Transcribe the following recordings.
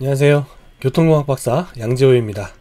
안녕하세요. 교통공학 박사 양지호입니다.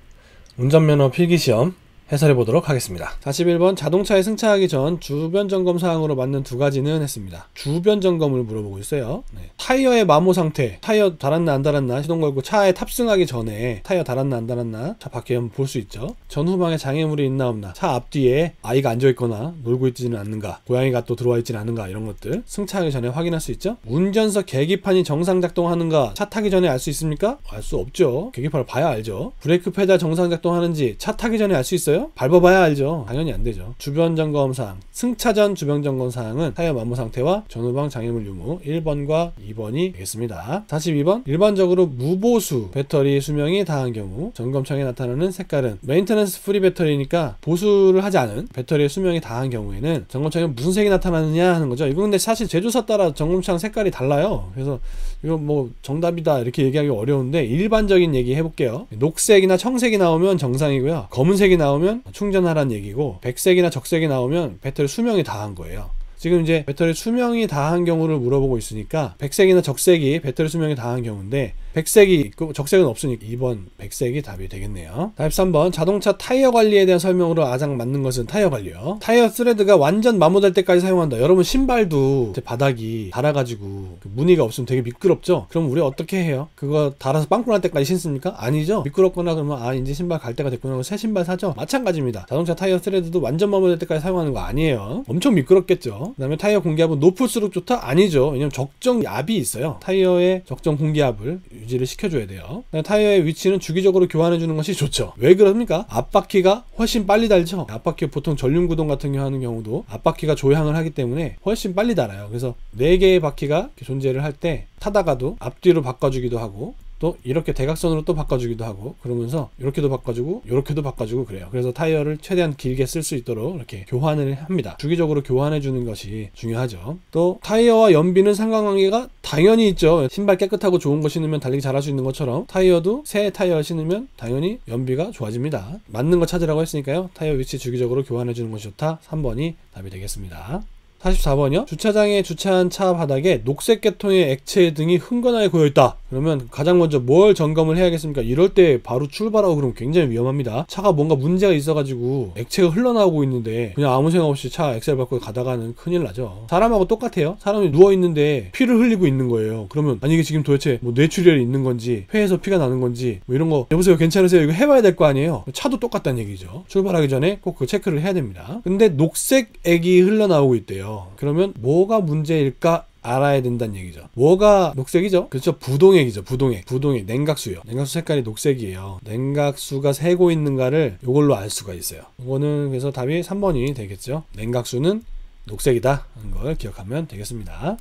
운전면허 필기시험 해설해 보도록 하겠습니다. 41번 자동차에 승차하기 전 주변 점검 사항으로 맞는 두 가지는 했습니다. 주변 점검을 물어보고 있어요. 네. 타이어의 마모 상태, 타이어 달았나 안 달았나 시동 걸고 차에 탑승하기 전에 타이어 달았나 안 달았나 차 밖에 한번 볼 수 있죠. 전후방에 장애물이 있나 없나, 차 앞뒤에 아이가 앉아 있거나 놀고 있지는 않는가, 고양이가 또 들어와 있지는 않는가 이런 것들 승차하기 전에 확인할 수 있죠. 운전석 계기판이 정상 작동하는가 차 타기 전에 알 수 있습니까? 알 수 없죠. 계기판을 봐야 알죠. 브레이크 페달 정상 작동하는지 차 타기 전에 알 수 있어요? 되겠요 밟아봐야 알죠. 당연히 안 되죠. 주변 점검 사항, 승차전 주변 점검 사항은 타이어 만모 상태와 전후방 장애물 유무 1번과 2번이 되겠습니다. 42번 일반적으로 무보수 배터리 수명이 다한 경우 점검창에 나타나는 색깔은 메인테넌스 프리 배터리니까 보수를 하지 않은 배터리의 수명이 다한 경우에는 점검창에 무슨 색이 나타나느냐 하는 거죠. 이건 근데 사실 제조사 따라 점검창 색깔이 달라요. 그래서 이거 뭐 정답이다 이렇게 얘기하기 어려운데 일반적인 얘기 해볼게요. 녹색이나 청색이 나오면 정상이고요. 검은색이 나오면 나오면 충전하라는 얘기고 백색이나 적색이 나오면 배터리 수명이 다 한 거예요. 지금 이제 배터리 수명이 다한 경우를 물어보고 있으니까 백색이나 적색이 배터리 수명이 다한 경우인데 백색이 있고 적색은 없으니까 2번 백색이 답이 되겠네요. 답 3번 자동차 타이어 관리에 대한 설명으로 아장 맞는 것은 타이어 관리요. 타이어 스레드가 완전 마모될 때까지 사용한다. 여러분 신발도 바닥이 닳아가지고그 무늬가 없으면 되게 미끄럽죠? 그럼 우리 어떻게 해요? 그거 닳아서 빵꾸 날 때까지 신습니까? 아니죠? 미끄럽거나 그러면 아 이제 신발 갈 때가 됐구나 하고 새 신발 사죠? 마찬가지입니다. 자동차 타이어 스레드도 완전 마모될 때까지 사용하는 거 아니에요. 엄청 미끄럽겠죠? 그 다음에 타이어 공기압은 높을수록 좋다? 아니죠. 왜냐면 적정 압이 있어요. 타이어의 적정 공기압을 유지를 시켜줘야 돼요. 타이어의 위치는 주기적으로 교환해주는 것이 좋죠. 왜 그럽니까? 앞바퀴가 훨씬 빨리 달죠. 앞바퀴 보통 전륜구동 같은 경우 하는 경우도 앞바퀴가 조향을 하기 때문에 훨씬 빨리 달아요. 그래서 4개의 바퀴가 존재를 할 때 타다가도 앞뒤로 바꿔주기도 하고 또 이렇게 대각선으로 또 바꿔주기도 하고 그러면서 이렇게도 바꿔주고 이렇게도 바꿔주고 그래요 그래서 타이어를 최대한 길게 쓸 수 있도록 이렇게 교환을 합니다 주기적으로 교환해 주는 것이 중요하죠 또 타이어와 연비는 상관관계가 당연히 있죠 신발 깨끗하고 좋은 거 신으면 달리기 잘 할 수 있는 것처럼 타이어도 새 타이어 신으면 당연히 연비가 좋아집니다 맞는 거 찾으라고 했으니까요 타이어 위치 주기적으로 교환해 주는 것이 좋다 3번이 답이 되겠습니다 44번이요? 주차장에 주차한 차 바닥에 녹색 계통의 액체 등이 흥건하게 고여있다. 그러면 가장 먼저 뭘 점검을 해야겠습니까? 이럴 때 바로 출발하고 그러면 굉장히 위험합니다. 차가 뭔가 문제가 있어가지고 액체가 흘러나오고 있는데 그냥 아무 생각 없이 차 엑셀 밟고 가다가는 큰일 나죠. 사람하고 똑같아요. 사람이 누워있는데 피를 흘리고 있는 거예요. 그러면 아니 이게 지금 도대체 뭐 뇌출혈이 있는 건지 폐에서 피가 나는 건지 뭐 이런 거 여보세요 괜찮으세요 이거 해봐야 될 거 아니에요. 차도 똑같다는 얘기죠. 출발하기 전에 꼭 그 체크를 해야 됩니다. 근데 녹색 액이 흘러나오고 있대요. 거예요. 그러면 뭐가 문제일까? 알아야 된다는 얘기죠. 뭐가 녹색이죠? 그렇죠. 부동액이죠. 부동액. 부동액. 냉각수요. 냉각수 색깔이 녹색이에요. 냉각수가 새고 있는가를 이걸로 알 수가 있어요. 이거는 그래서 답이 3번이 되겠죠. 냉각수는 녹색이다. 하는 걸 기억하면 되겠습니다.